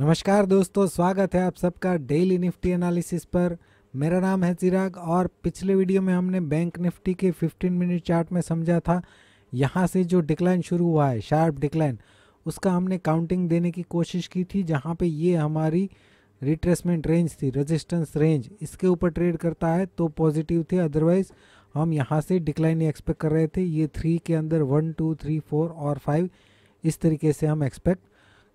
नमस्कार दोस्तों स्वागत है आप सबका डेली निफ्टी एनालिसिस पर मेरा नाम है चिराग और पिछले वीडियो में हमने बैंक निफ्टी के 15 मिनट चार्ट में समझा था यहाँ से जो डिक्लाइन शुरू हुआ है शार्प डिक्लाइन उसका हमने काउंटिंग देने की कोशिश की थी जहाँ पे ये हमारी रिट्रेसमेंट रेंज थी रजिस्टेंस रेंज इसके ऊपर ट्रेड करता है तो पॉजिटिव थे अदरवाइज़ हम यहाँ से डिक्लाइन एक्सपेक्ट कर रहे थे ये थ्री के अंदर वन टू थ्री फोर और फाइव इस तरीके से हम एक्सपेक्ट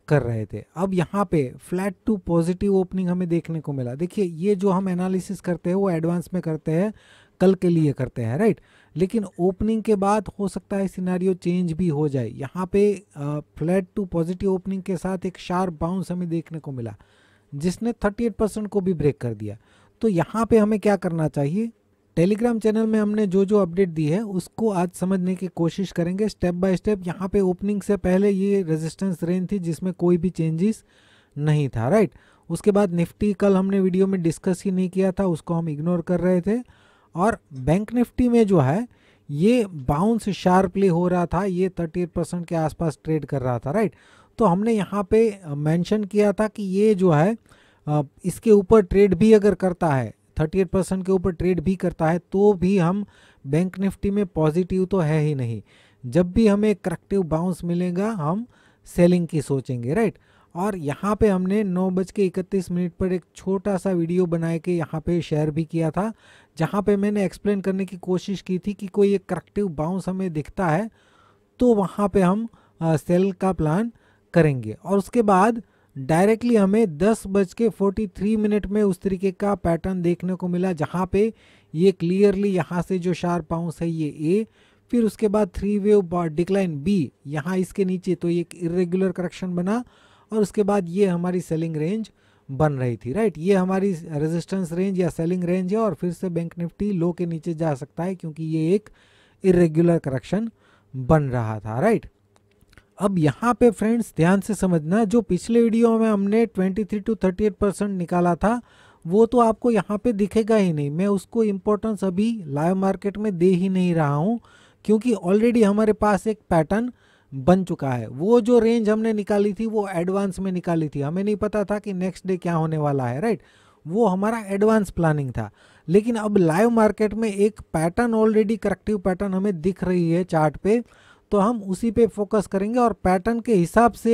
कर रहे थे अब यहाँ पे फ्लैट टू पॉजिटिव ओपनिंग हमें देखने को मिला देखिए ये जो हम एनालिसिस करते हैं वो एडवांस में करते हैं कल के लिए करते हैं राइट लेकिन ओपनिंग के बाद हो सकता है सिनारियो चेंज भी हो जाए यहाँ पे फ्लैट टू पॉजिटिव ओपनिंग के साथ एक शार्प बाउंस हमें देखने को मिला जिसने 38 परसेंट को भी ब्रेक कर दिया तो यहाँ पे हमें क्या करना चाहिए टेलीग्राम चैनल में हमने जो जो अपडेट दी है उसको आज समझने की कोशिश करेंगे स्टेप बाय स्टेप यहाँ पे ओपनिंग से पहले ये रेजिस्टेंस रेंज थी जिसमें कोई भी चेंजेस नहीं था राइट उसके बाद निफ्टी कल हमने वीडियो में डिस्कस ही नहीं किया था उसको हम इग्नोर कर रहे थे और बैंक निफ्टी में जो है ये बाउंस शार्पली हो रहा था ये थर्टी परसेंट के आसपास ट्रेड कर रहा था राइट तो हमने यहाँ पे मैंशन किया था कि ये जो है इसके ऊपर ट्रेड भी अगर करता है थर्टी एट परसेंट के ऊपर ट्रेड भी करता है तो भी हम बैंक निफ्टी में पॉजिटिव तो है ही नहीं जब भी हमें करेक्टिव बाउंस मिलेगा हम सेलिंग की सोचेंगे राइट और यहाँ पे हमने नौ बज के इकतीस मिनट पर एक छोटा सा वीडियो बना के यहाँ पे शेयर भी किया था जहाँ पे मैंने एक्सप्लेन करने की कोशिश की थी कि कोई एक करेक्टिव बाउंस हमें दिखता है तो वहाँ पे हम सेल का प्लान करेंगे और उसके बाद डायरेक्टली हमें दस बज के फोर्टी थ्री मिनट में उस तरीके का पैटर्न देखने को मिला जहाँ पे ये क्लियरली यहाँ से जो शार पाउंस है ये ए फिर उसके बाद थ्री वेव डिक्लाइन बी यहाँ इसके नीचे तो ये एक इरेगुलर करेक्शन बना और उसके बाद ये हमारी सेलिंग रेंज बन रही थी राइट ये हमारी रेजिस्टेंस रेंज या सेलिंग रेंज है और फिर से बैंक निफ्टी लो के नीचे जा सकता है क्योंकि ये एक इरेगुलर करेक्शन बन रहा था राइट अब यहाँ पे फ्रेंड्स ध्यान से समझना जो पिछले वीडियो में हमने 23 टू 38 परसेंट निकाला था वो तो आपको यहाँ पे दिखेगा ही नहीं मैं उसको इम्पोर्टेंस अभी लाइव मार्केट में दे ही नहीं रहा हूँ क्योंकि ऑलरेडी हमारे पास एक पैटर्न बन चुका है वो जो रेंज हमने निकाली थी वो एडवांस में निकाली थी हमें नहीं पता था कि नेक्स्ट डे क्या होने वाला है राइट वो हमारा एडवांस प्लानिंग था लेकिन अब लाइव मार्केट में एक पैटर्न ऑलरेडी करेक्टिव पैटर्न हमें दिख रही है चार्ट पे तो हम उसी पे फोकस करेंगे और पैटर्न के हिसाब से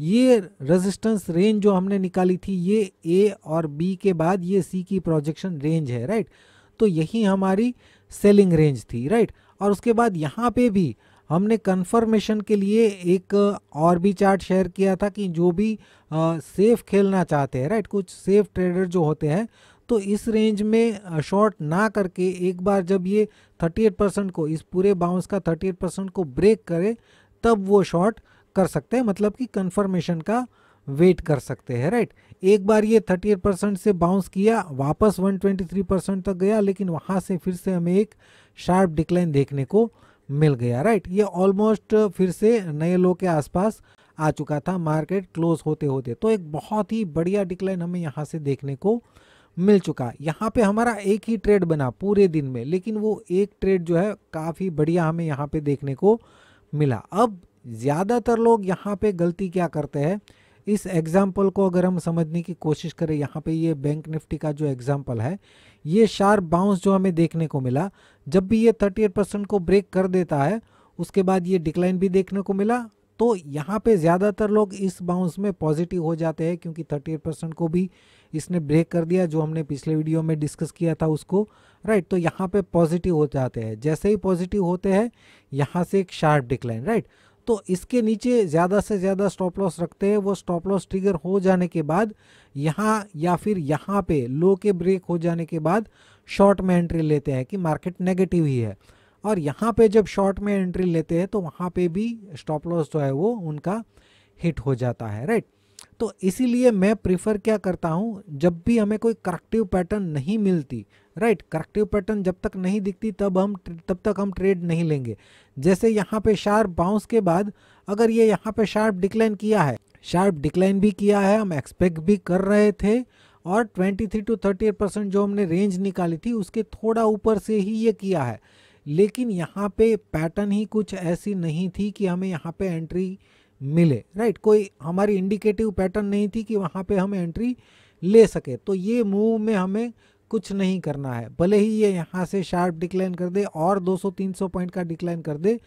ये रेजिस्टेंस रेंज जो हमने निकाली थी ये ए और बी के बाद ये सी की प्रोजेक्शन रेंज है राइट तो यही हमारी सेलिंग रेंज थी राइट और उसके बाद यहाँ पे भी हमने कंफर्मेशन के लिए एक और भी चार्ट शेयर किया था कि जो भी सेफ खेलना चाहते हैं राइट कुछ सेफ ट्रेडर जो होते हैं तो इस रेंज में शॉर्ट ना करके एक बार जब ये 38 परसेंट को इस पूरे बाउंस का 38 परसेंट को ब्रेक करे तब वो शॉर्ट कर सकते हैं मतलब कि कंफर्मेशन का वेट कर सकते हैं राइट एक बार ये 38 परसेंट से बाउंस किया वापस 123 परसेंट तक गया लेकिन वहाँ से फिर से हमें एक शार्प डिक्लाइन देखने को मिल गया राइट ये ऑलमोस्ट फिर से नए लो के आसपास आ चुका था मार्केट क्लोज होते होते तो एक बहुत ही बढ़िया डिक्लाइन हमें यहाँ से देखने को मिल चुका यहाँ पे हमारा एक ही ट्रेड बना पूरे दिन में लेकिन वो एक ट्रेड जो है काफ़ी बढ़िया हमें यहाँ पे देखने को मिला अब ज़्यादातर लोग यहाँ पे गलती क्या करते हैं इस एग्जाम्पल को अगर हम समझने की कोशिश करें यहाँ पे ये बैंक निफ्टी का जो एग्जाम्पल है ये शार्प बाउंस जो हमें देखने को मिला जब भी ये थर्टी एट परसेंट को ब्रेक कर देता है उसके बाद ये डिक्लाइन भी देखने को मिला तो यहाँ पे ज़्यादातर लोग इस बाउंस में पॉजिटिव हो जाते हैं क्योंकि थर्टी एट परसेंट को भी इसने ब्रेक कर दिया जो हमने पिछले वीडियो में डिस्कस किया था उसको राइट तो यहाँ पे पॉजिटिव हो जाते हैं जैसे ही पॉजिटिव होते हैं यहाँ से एक शार्प डिक्लाइन राइट तो इसके नीचे ज़्यादा से ज़्यादा स्टॉप लॉस रखते हैं वो स्टॉप लॉस ट्रिगर हो जाने के बाद यहाँ या फिर यहाँ पे लो के ब्रेक हो जाने के बाद शॉर्ट में एंट्री लेते हैं कि मार्केट नेगेटिव ही है और यहाँ पे जब शॉर्ट में एंट्री लेते हैं तो वहाँ पे भी स्टॉप लॉस जो है वो उनका हिट हो जाता है राइट तो इसीलिए मैं प्रीफर क्या करता हूँ जब भी हमें कोई करेक्टिव पैटर्न नहीं मिलती राइट करेक्टिव पैटर्न जब तक नहीं दिखती तब हम तब तक हम ट्रेड नहीं लेंगे जैसे यहाँ पे शार्प बाउंस के बाद अगर ये यहाँ पे शार्प डिक्लाइन किया है शार्प डिक्लाइन भी किया है हम एक्सपेक्ट भी कर रहे थे और 23 टू एट परसेंट जो हमने रेंज निकाली थी उसके थोड़ा ऊपर से ही ये किया है लेकिन यहाँ पे पैटर्न ही कुछ ऐसी नहीं थी कि हमें यहाँ पे एंट्री मिले राइट कोई हमारी इंडिकेटिव पैटर्न नहीं थी कि वहाँ पे हम एंट्री ले सके तो ये मूव में हमें कुछ नहीं करना है भले ही ये यहाँ से शार्प डिक्लाइन कर दे और 200-300 पॉइंट का डिक्लाइन कर दे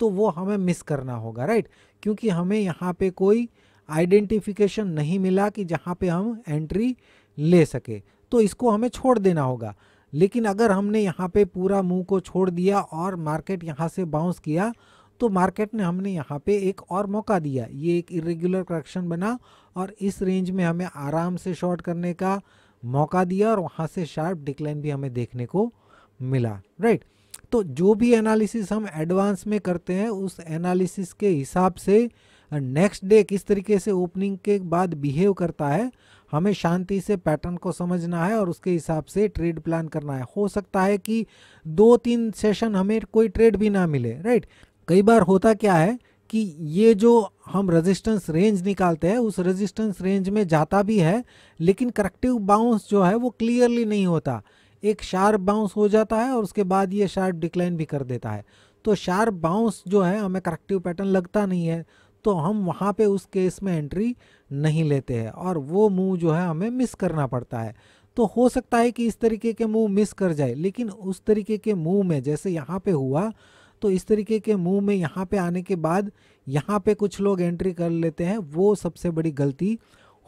तो वो हमें मिस करना होगा राइट क्योंकि हमें यहाँ पर कोई आइडेंटिफिकेशन नहीं मिला कि जहाँ पर हम एंट्री ले सके तो इसको हमें छोड़ देना होगा लेकिन अगर हमने यहाँ पे पूरा मुंह को छोड़ दिया और मार्केट यहाँ से बाउंस किया तो मार्केट ने हमने यहाँ पे एक और मौका दिया ये एक इरेगुलर करेक्शन बना और इस रेंज में हमें आराम से शॉर्ट करने का मौका दिया और वहाँ से शार्प डिक्लाइन भी हमें देखने को मिला राइट तो जो भी एनालिसिस हम एडवांस में करते हैं उस एनालिसिस के हिसाब से और नेक्स्ट डे किस तरीके से ओपनिंग के बाद बिहेव करता है हमें शांति से पैटर्न को समझना है और उसके हिसाब से ट्रेड प्लान करना है हो सकता है कि दो तीन सेशन हमें कोई ट्रेड भी ना मिले राइट कई बार होता क्या है कि ये जो हम रेजिस्टेंस रेंज निकालते हैं उस रेजिस्टेंस रेंज में जाता भी है लेकिन करेक्टिव बाउंस जो है वो क्लियरली नहीं होता एक शार्प बाउंस हो जाता है और उसके बाद ये शार्प डिक्लाइन भी कर देता है तो शार्प बाउंस जो है हमें करेक्टिव पैटर्न लगता नहीं है तो हम वहाँ पे उस केस में एंट्री नहीं लेते हैं और वो मूव जो है हमें मिस करना पड़ता है तो हो सकता है कि इस तरीके के मूव मिस कर जाए लेकिन उस तरीके के मूव में जैसे यहाँ पे हुआ तो इस तरीके के मूव में यहाँ पे आने के बाद यहाँ पे कुछ लोग एंट्री कर लेते हैं वो सबसे बड़ी गलती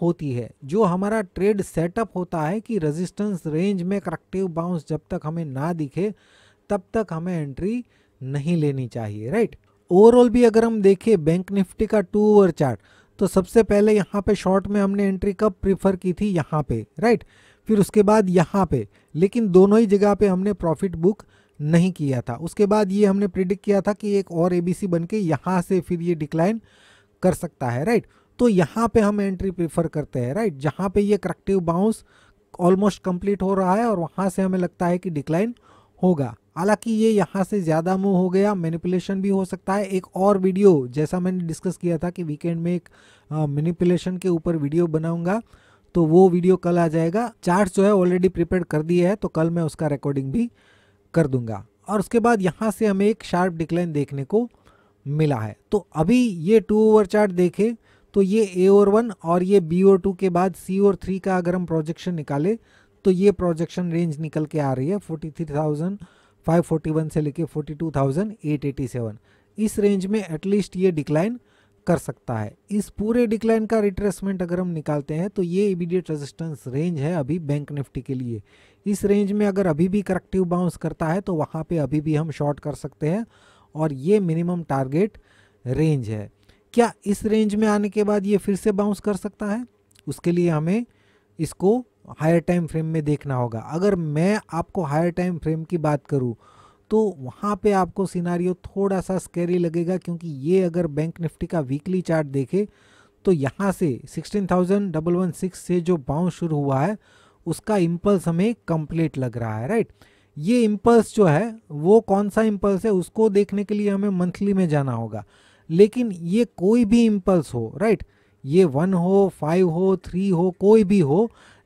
होती है जो हमारा ट्रेड सेटअप होता है कि रेजिस्टेंस रेंज में करेक्टिव बाउंस जब तक हमें ना दिखे तब तक हमें एंट्री नहीं लेनी चाहिए राइट ओवरऑल भी अगर हम देखें बैंक निफ्टी का टू ओवर चार्ट तो सबसे पहले यहाँ पे शॉर्ट में हमने एंट्री कब प्रीफर की थी यहाँ पे राइट फिर उसके बाद यहाँ पे लेकिन दोनों ही जगह पे हमने प्रॉफिट बुक नहीं किया था उसके बाद ये हमने प्रिडिक्ट किया था कि एक और एबीसी बन के यहाँ से फिर ये डिक्लाइन कर सकता है राइट तो यहाँ पे हम एंट्री प्रीफर करते हैं राइट जहाँ पे ये करेक्टिव बाउंस ऑलमोस्ट कंप्लीट हो रहा है और वहाँ से हमें लगता है कि डिक्लाइन होगा हालांकि ये यहाँ से ज़्यादा मूव हो गया मैनिपुलेशन भी हो सकता है एक और वीडियो जैसा मैंने डिस्कस किया था कि वीकेंड में एक मैनिपुलेशन के ऊपर वीडियो बनाऊंगा तो वो वीडियो कल आ जाएगा चार्ट जो है ऑलरेडी प्रिपेयर कर दिए है तो कल मैं उसका रिकॉर्डिंग भी कर दूंगा और उसके बाद यहाँ से हमें एक शार्प डिक्लाइन देखने को मिला है तो अभी ये टू ओवर चार्ट देखें तो ये ए ओवर वन और ये बी ओवर टू के बाद सी ओवर थ्री का अगर हम प्रोजेक्शन निकालें तो ये प्रोजेक्शन रेंज निकल के आ रही है फोर्टी थ्री थाउजेंड 541 से लेके 42,887 इस रेंज में एटलीस्ट ये डिक्लाइन कर सकता है इस पूरे डिक्लाइन का रिट्रेसमेंट अगर हम निकालते हैं तो ये इमीडिएट रेजिस्टेंस रेंज है अभी बैंक निफ्टी के लिए इस रेंज में अगर अभी भी करेक्टिव बाउंस करता है तो वहाँ पे अभी भी हम शॉर्ट कर सकते हैं और ये मिनिमम टारगेट रेंज है क्या इस रेंज में आने के बाद ये फिर से बाउंस कर सकता है उसके लिए हमें इसको हायर टाइम फ्रेम में देखना होगा अगर मैं आपको हायर टाइम फ्रेम की बात करूँ तो वहाँ पे आपको सिनारियो थोड़ा सा स्कैरी लगेगा क्योंकि ये अगर बैंक निफ्टी का वीकली चार्ट देखे तो यहाँ से सिक्स से जो बाउंस शुरू हुआ है उसका इम्पल्स हमें कंप्लीट लग रहा है राइट ये इम्पल्स जो है वो कौन सा इम्पल्स है उसको देखने के लिए हमें मंथली में जाना होगा लेकिन ये कोई भी इम्पल्स हो राइट ये वन हो फाइव हो थ्री हो कोई भी हो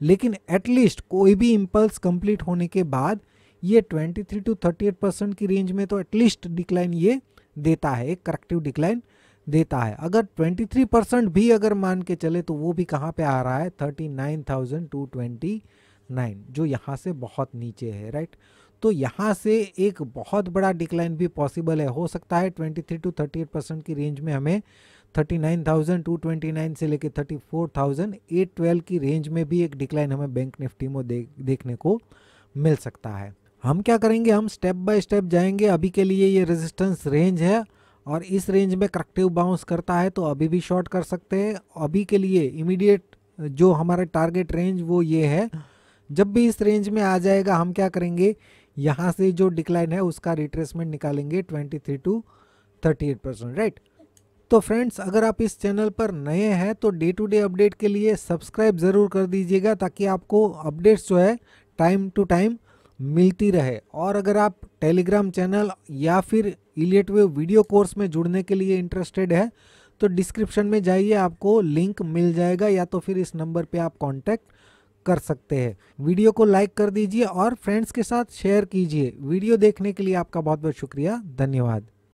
लेकिन एटलीस्ट कोई भी इम्पल्स कंप्लीट होने के बाद ये 23 टू एट परसेंट की रेंज में तो एटलीस्ट डिक्लाइन ये देता है एक करेक्टिव डिक्लाइन देता है अगर 23 परसेंट भी अगर मान के चले तो वो भी कहाँ पे आ रहा है 39,229 जो यहाँ से बहुत नीचे है राइट तो यहाँ से एक बहुत बड़ा डिक्लाइन भी पॉसिबल है हो सकता है थ्री टू एट परसेंट की रेंज में हमें 39,229 से लेकर 34,812 की रेंज में भी एक डिक्लाइन हमें बैंक निफ्टी में दे, देखने को मिल सकता है हम क्या करेंगे हम स्टेप बाय स्टेप जाएंगे अभी के लिए ये रेजिस्टेंस रेंज है और इस रेंज में करेक्टिव बाउंस करता है तो अभी भी शॉर्ट कर सकते हैं अभी के लिए इमीडिएट जो हमारे टारगेट रेंज वो ये है जब भी इस रेंज में आ जाएगा हम क्या करेंगे यहाँ से जो डिक्लाइन है उसका रिट्रेसमेंट निकालेंगे three two eight percent right तो फ्रेंड्स अगर आप इस चैनल पर नए हैं तो डे टू डे अपडेट के लिए सब्सक्राइब ज़रूर कर दीजिएगा ताकि आपको अपडेट्स जो है टाइम टू टाइम मिलती रहे और अगर आप टेलीग्राम चैनल या फिर इलेटवे वीडियो कोर्स में जुड़ने के लिए इंटरेस्टेड है तो डिस्क्रिप्शन में जाइए आपको लिंक मिल जाएगा या तो फिर इस नंबर पर आप कॉन्टैक्ट कर सकते हैं वीडियो को लाइक कर दीजिए और फ्रेंड्स के साथ शेयर कीजिए वीडियो देखने के लिए आपका बहुत बहुत शुक्रिया धन्यवाद